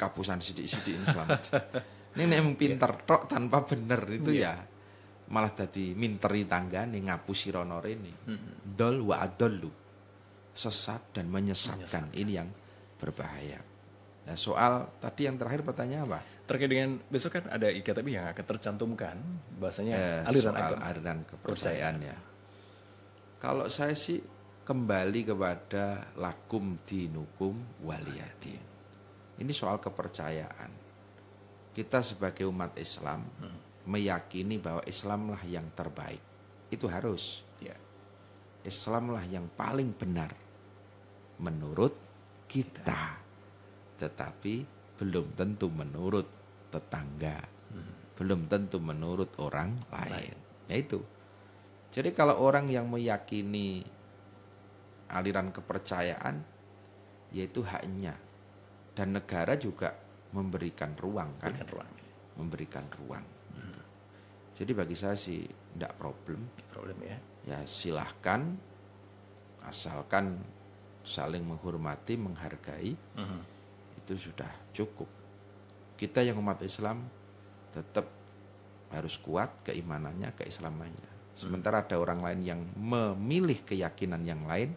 [SPEAKER 3] kapusan sidik-sidik ini selamat. ini yang pinter yeah. tok tanpa bener itu yeah. ya malah jadi minteri tangga nih ngapusi ronor ini. hmm Dol wa adolu. Sesat dan menyesatkan. menyesatkan. Ini yang berbahaya.
[SPEAKER 2] Nah, soal tadi yang terakhir pertanyaan apa? Terkait dengan besok kan ada IKTB yang akan tercantumkan bahasanya eh, aliran soal agama. aliran kepercayaan ya.
[SPEAKER 3] Kalau saya sih kembali kepada lakum dinukum waliyadin. Ini soal kepercayaan. Kita sebagai umat Islam hmm. meyakini bahwa Islamlah yang terbaik. Itu harus. Ya. Islamlah yang paling benar menurut kita. Nah tetapi belum tentu menurut tetangga, hmm. belum tentu menurut orang lain. lain. Ya itu. Jadi kalau orang yang meyakini aliran kepercayaan yaitu haknya dan negara juga memberikan ruang kan memberikan ruang, memberikan ruang. Hmm. Gitu. jadi bagi saya sih tidak problem problem ya ya silahkan asalkan saling menghormati menghargai hmm itu sudah cukup. Kita yang umat Islam tetap harus kuat keimanannya, keislamannya. Sementara ada orang lain yang memilih keyakinan yang lain,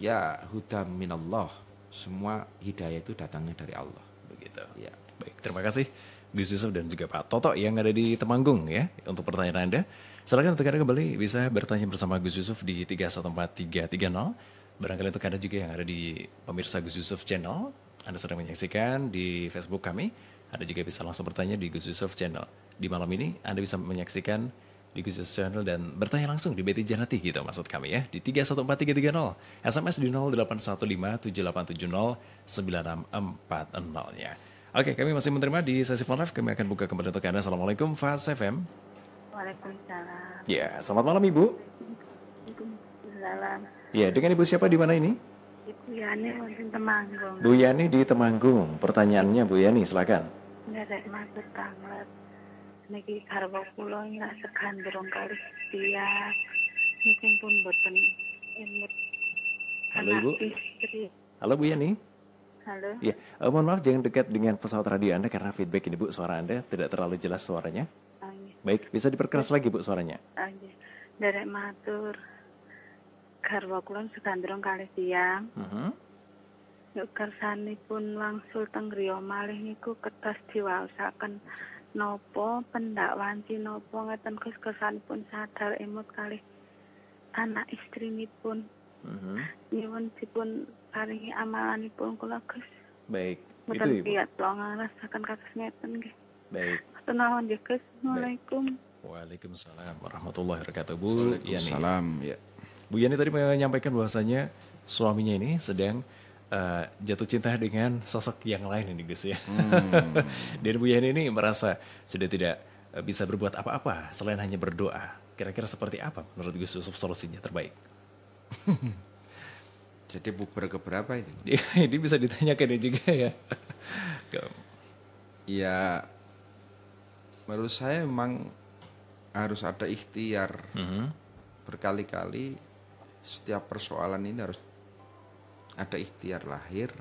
[SPEAKER 3] ya huda
[SPEAKER 2] minallah, semua hidayah itu datangnya dari Allah. Begitu. Ya. Baik, terima kasih Gus Yusuf dan juga Pak Toto yang ada di Temanggung ya untuk pertanyaan Anda. Silakan rekan kembali bisa bertanya bersama Gus Yusuf di tiga nol Barangkali untuk Anda juga yang ada di pemirsa Gus Yusuf channel, Anda sedang menyaksikan di Facebook kami, Anda juga bisa langsung bertanya di Gus Yusuf channel. Di malam ini Anda bisa menyaksikan di Gus Yusuf channel dan bertanya langsung di BT Janati gitu maksud kami ya, di 314330, SMS di 081578709640 ya. Oke, kami masih menerima di sesi phone live, kami akan buka kembali untuk Anda. Assalamualaikum, Fas FM.
[SPEAKER 1] Waalaikumsalam.
[SPEAKER 2] Ya, selamat malam Ibu.
[SPEAKER 4] Waalaikumsalam.
[SPEAKER 2] Ya, dengan Ibu siapa di mana ini?
[SPEAKER 4] Ibu Yani di Temanggung. Bu
[SPEAKER 2] Yani di Temanggung. Pertanyaannya Bu Yani, silakan.
[SPEAKER 4] Nggak ada maksud banget. Niki karbo kulo nggak sekan durung kali setia. Niki pun boten imut.
[SPEAKER 2] Halo Ibu. Halo Bu Yani.
[SPEAKER 1] Halo.
[SPEAKER 4] Ya,
[SPEAKER 2] uh, mohon maaf jangan dekat dengan pesawat radio Anda karena feedback ini Bu suara Anda tidak terlalu jelas suaranya. Ah, iya. Baik, bisa diperkeras lagi Bu suaranya.
[SPEAKER 1] Oh, iya.
[SPEAKER 4] Derek matur. garwa kula sedandrong kalih tiyang. Heeh. Mm-hmm. Nek kersanipun wangsul teng griya malih niku kertas diwaosaken napa pendak wanci napa ngeten Gus kersanipun sadar emut kalih anak istrinipun. Heeh. Mm-hmm. Nyuwun dipun paringi amalanipun kula Gus.
[SPEAKER 2] Baik. Mboten piyat
[SPEAKER 4] to ngrasakaken kados ngeten nggih. Baik. Tenawan nggih Gus. Assalamualaikum.
[SPEAKER 2] Waalaikumsalam warahmatullahi wabarakatuh. Waalaikumsalam. Ya. Bu Yani tadi menyampaikan bahwasanya suaminya ini sedang uh, jatuh cinta dengan sosok yang lain ini guys ya. Hmm. Dan Bu Yani ini merasa sudah tidak eh, bisa berbuat apa-apa selain hanya berdoa. Kira-kira seperti apa menurut Gus Yusuf solusinya terbaik? Jadi bukber keberapa ini? ini bisa ditanyakan ya juga ya. ya
[SPEAKER 3] menurut saya memang harus ada ikhtiar mm -hmm. berkali-kali setiap persoalan ini harus ada ikhtiar lahir,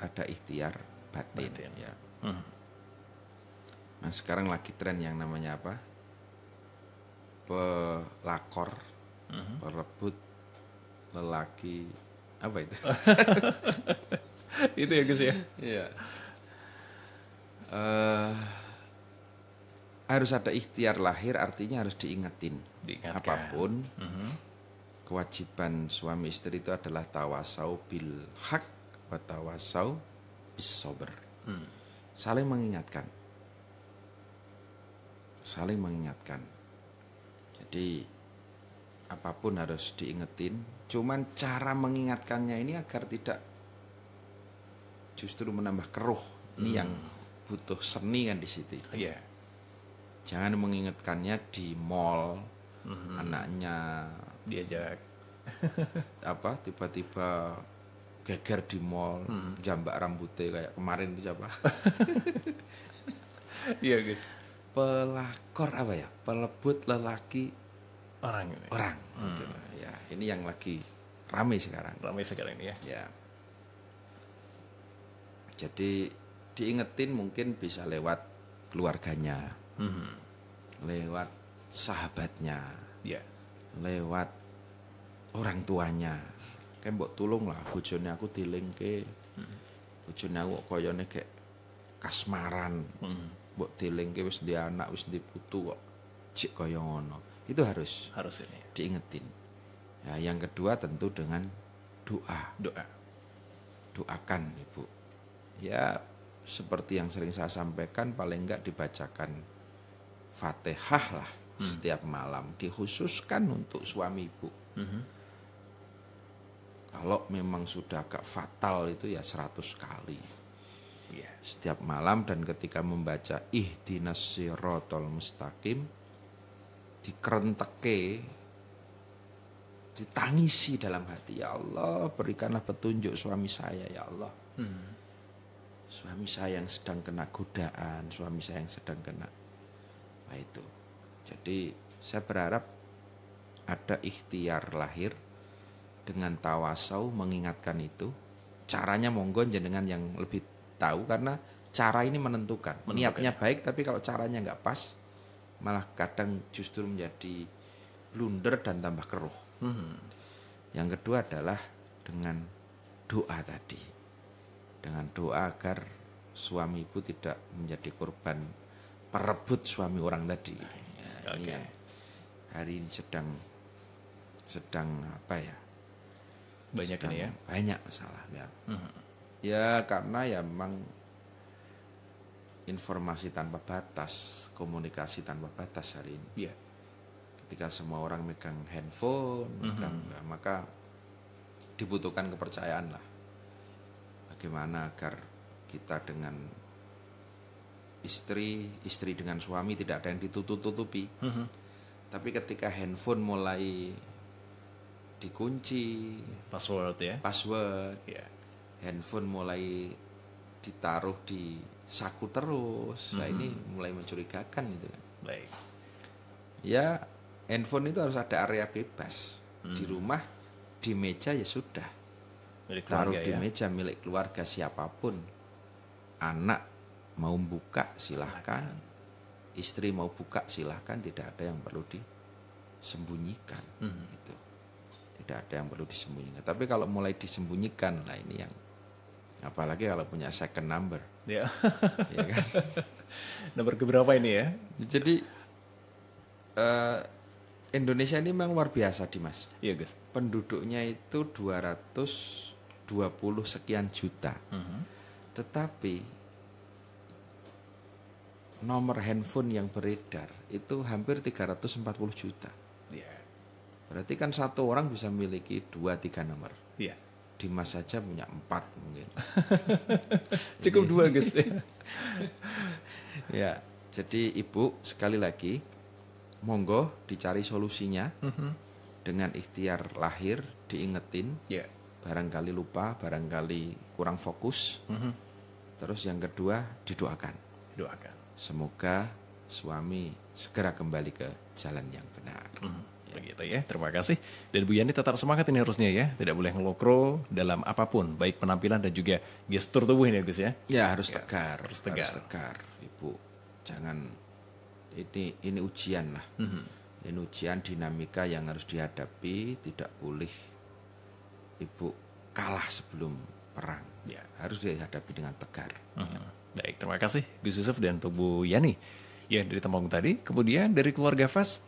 [SPEAKER 3] ada ikhtiar batin. batin.
[SPEAKER 1] Ya. Hmm.
[SPEAKER 3] Nah sekarang lagi tren yang namanya apa? Pelakor, hmm. perebut, lelaki, apa itu? itu ya Gus ya. Iya. Uh, harus ada ikhtiar lahir, artinya harus diingetin. Diingatkan. Apapun. Hmm kewajiban suami istri itu adalah tawasau bil hak wa tawasau bis sober. Hmm. Saling mengingatkan. Saling mengingatkan. Jadi apapun harus diingetin, cuman cara mengingatkannya ini agar tidak justru menambah keruh. Ini hmm. yang butuh seni kan di situ. Iya. Yeah. Jangan mengingatkannya di mall, hmm. anaknya diajak apa tiba-tiba geger di mall hmm. jambak rambutnya kayak kemarin itu siapa iya guys pelakor apa ya pelebut lelaki orang ini. orang hmm. gitu. ya ini yang lagi rame sekarang rame sekarang ini ya ya jadi diingetin mungkin bisa lewat keluarganya hmm. lewat sahabatnya ya yeah lewat orang tuanya. Kayak mbok tulung lah bojone aku dilingke. Bojone aku koyone kayak kasmaran. Hmm. Mbok dilingke wis di anak, wis di putu kok. Cik koyongono, ngono. Itu harus harus ini diingetin. Ya, yang kedua tentu dengan doa. Doa. Doakan, Ibu. Ya, seperti yang sering saya sampaikan paling enggak dibacakan Fatihah lah hmm. setiap malam dikhususkan untuk suami ibu. Hmm. Kalau memang sudah agak fatal itu ya seratus kali. Yeah. Setiap malam dan ketika membaca ihdinas sirotol mustaqim dikerenteke ditangisi dalam hati ya Allah berikanlah petunjuk suami saya ya Allah hmm. suami saya yang sedang kena godaan suami saya yang sedang kena apa nah itu jadi saya berharap ada ikhtiar lahir dengan tawasau mengingatkan itu. Caranya monggo jenengan yang lebih tahu karena cara ini menentukan. menentukan. Niatnya baik tapi kalau caranya nggak pas malah kadang justru menjadi blunder dan tambah keruh. Hmm. Yang kedua adalah dengan doa tadi. Dengan doa agar suami ibu tidak menjadi korban perebut suami orang tadi. Okay. Iya. Hari ini sedang sedang apa ya? Banyak ya? sedang, ya. Banyak masalah ya. Uh hmm. -huh. Ya karena ya memang informasi tanpa batas, komunikasi tanpa batas hari ini. Yeah. Ketika semua orang megang handphone, uh hmm. -huh. megang, ya, maka dibutuhkan kepercayaan lah. Bagaimana agar kita dengan istri, istri dengan suami tidak ada yang ditutup-tutupi. Mm -hmm. Tapi ketika handphone mulai dikunci, password ya, password, yeah. handphone mulai ditaruh di saku terus, mm -hmm. nah mm-hmm. ini mulai mencurigakan gitu kan. Baik. Ya handphone itu harus ada area bebas mm -hmm. di mm-hmm. rumah, di meja ya sudah. taruh taruh di ya? meja milik keluarga siapapun, anak mau buka silahkan, istri mau buka silahkan, tidak ada yang perlu disembunyikan. Hmm. itu Tidak ada yang perlu disembunyikan. Tapi kalau mulai disembunyikan, lah ini yang apalagi kalau punya second number. Ya. ya kan? nomor keberapa ini ya? Jadi uh, Indonesia ini memang luar biasa Dimas. Iya guys. Penduduknya itu 220 sekian juta. Hmm. Tetapi nomor handphone yang beredar itu hampir 340 juta. Yeah. Berarti kan satu orang bisa memiliki dua tiga nomor. Yeah. Dimas saja punya empat
[SPEAKER 2] mungkin. Cukup dua guys.
[SPEAKER 3] ya, jadi ibu sekali lagi, monggo dicari solusinya mm -hmm. dengan ikhtiar lahir diingetin. Yeah. Barangkali lupa, barangkali kurang fokus. Mm -hmm. Terus yang kedua didoakan. Doakan.
[SPEAKER 2] Semoga suami segera kembali ke jalan yang benar. Hmm, ya. Begitu ya, terima kasih. Dan Bu Yani tetap semangat ini harusnya ya, tidak boleh ngelokro dalam apapun, baik penampilan dan juga gestur tubuh ini Gus ya. Ya harus ya, tegar, harus tegar, harus tegar, Ibu.
[SPEAKER 3] Jangan ini ini ujian lah. Hmm. Ini ujian dinamika yang harus dihadapi, tidak boleh Ibu kalah sebelum
[SPEAKER 2] perang. Ya. Harus dihadapi dengan tegar. Hmm. Ya. Baik, terima kasih Gus Yusuf dan Bu Yani. Ya, dari Temanggung tadi. Kemudian dari keluarga Fas,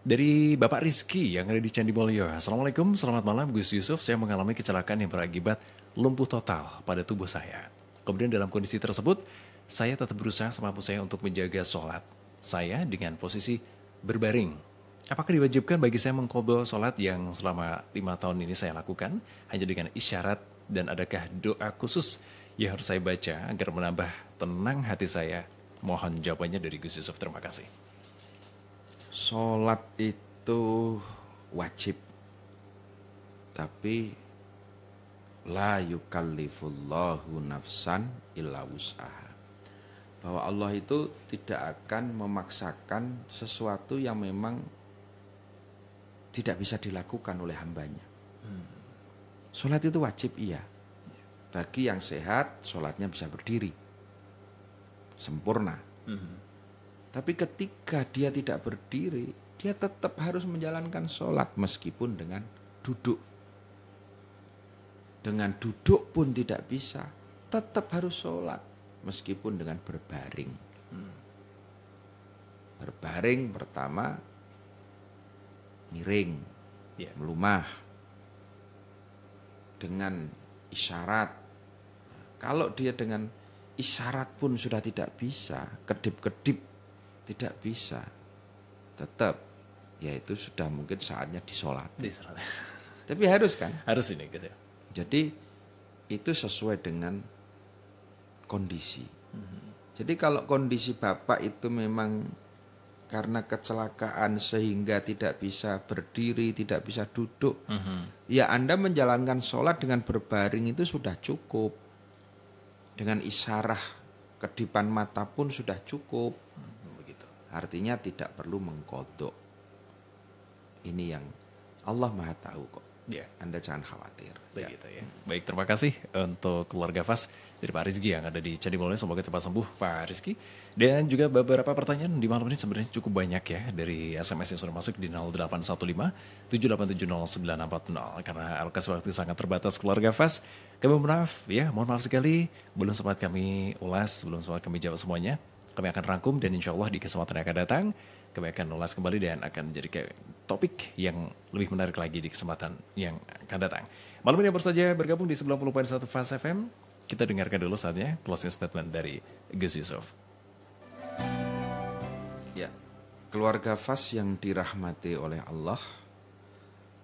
[SPEAKER 2] dari Bapak Rizky yang ada di Candi Mulyo. Assalamualaikum, selamat malam Gus Yusuf. Saya mengalami kecelakaan yang berakibat lumpuh total pada tubuh saya. Kemudian dalam kondisi tersebut, saya tetap berusaha semampu saya untuk menjaga sholat. Saya dengan posisi berbaring. Apakah diwajibkan bagi saya mengkobol sholat yang selama lima tahun ini saya lakukan hanya dengan isyarat dan adakah doa khusus Ya harus saya baca agar menambah tenang hati saya? Mohon jawabannya dari Gus Yusuf. Terima kasih.
[SPEAKER 3] Sholat itu wajib. Tapi la yukallifullahu nafsan illa wus'aha. Bahwa Allah itu tidak akan memaksakan sesuatu yang memang tidak bisa dilakukan oleh hambanya. Hmm. Sholat itu wajib iya, bagi yang sehat, sholatnya bisa berdiri. Sempurna. -hmm. Tapi ketika dia tidak berdiri, dia tetap harus menjalankan sholat meskipun dengan duduk. Dengan duduk pun tidak bisa, tetap harus sholat meskipun dengan berbaring. Hmm. Berbaring pertama miring, yeah. melumah dengan isyarat kalau dia dengan isyarat pun sudah tidak bisa, kedip-kedip tidak bisa, tetap ya itu sudah mungkin saatnya disolat. Tapi harus kan? Harus ini gitu. Jadi itu sesuai dengan kondisi. Mm-hmm. Jadi kalau kondisi bapak itu memang karena kecelakaan sehingga tidak bisa berdiri, tidak bisa duduk, mm-hmm. ya Anda menjalankan sholat dengan berbaring itu sudah cukup dengan isyarah kedipan mata pun sudah cukup. Hmm, begitu. Artinya tidak perlu mengkodok. Ini yang
[SPEAKER 2] Allah Maha Tahu kok. Yeah. Anda jangan khawatir. Ya. Begitu ya. ya. Baik, terima kasih eh, untuk keluarga Fas dari Pak Rizky yang ada di Candi Mulia. Semoga cepat sembuh Pak Rizky. Dan juga beberapa pertanyaan di malam ini sebenarnya cukup banyak ya dari SMS yang sudah masuk di 0815 7870940 karena alokasi waktu sangat terbatas keluarga Fas. Kami mohon maaf ya, mohon maaf sekali belum sempat kami ulas, belum sempat kami jawab semuanya. Kami akan rangkum dan insya Allah di kesempatan yang akan datang Kebaikan ulas kembali dan akan menjadi topik yang lebih menarik lagi di kesempatan yang akan datang. Malam ini baru saja bergabung di 90.1 Fast FM. Kita dengarkan dulu saatnya closing statement dari Gus Yusuf.
[SPEAKER 3] Ya, keluarga Fas yang dirahmati oleh Allah,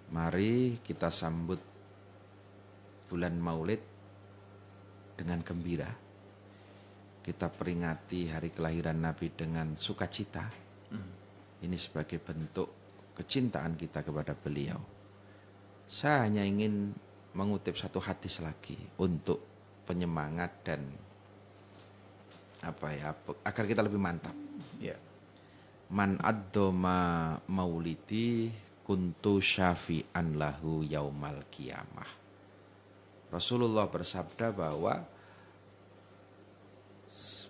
[SPEAKER 3] mari kita sambut bulan Maulid dengan gembira. Kita peringati hari kelahiran Nabi dengan sukacita ini sebagai bentuk kecintaan kita kepada beliau. Saya hanya ingin mengutip satu hadis lagi untuk penyemangat dan apa ya agar kita lebih mantap. Ya. Yeah. Man addoma maulidi kuntu syafi'an lahu yaumal kiamah. Rasulullah bersabda bahwa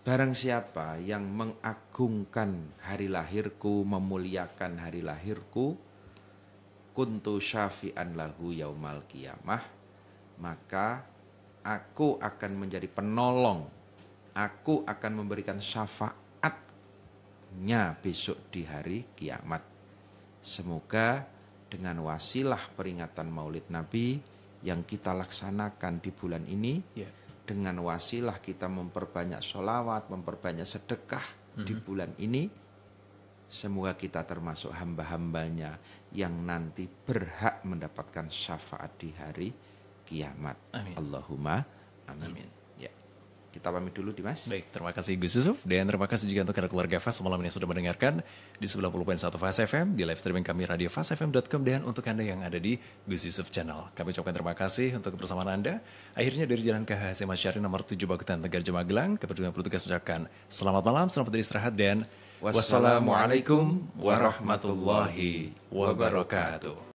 [SPEAKER 3] Barang siapa yang mengagungkan hari lahirku, memuliakan hari lahirku, kuntu syafi'an lahu yaumal kiamah, maka aku akan menjadi penolong, aku akan memberikan syafaatnya besok di hari kiamat. Semoga dengan wasilah peringatan maulid Nabi yang kita laksanakan di bulan ini, yeah dengan wasilah kita memperbanyak sholawat, memperbanyak sedekah hmm di mhm. bulan ini. Semoga kita termasuk hamba-hambanya yang nanti berhak mendapatkan syafaat di hari kiamat. Amin. Allahumma
[SPEAKER 2] amin. amin kita pamit dulu Dimas. Baik, terima kasih Gus Yusuf dan terima kasih juga untuk keluarga Fas malam ini sudah mendengarkan di 90.1 Fas FM, di live streaming kami Radio FM.com dan untuk Anda yang ada di Gus Yusuf Channel. Kami ucapkan terima kasih untuk kebersamaan Anda. Akhirnya dari Jalan KH Mas Syari nomor 7 bagutan tegar Jemagelang, kami juga perlu tugas mengucapkan selamat malam, selamat beristirahat dan wassalamualaikum warahmatullahi wabarakatuh.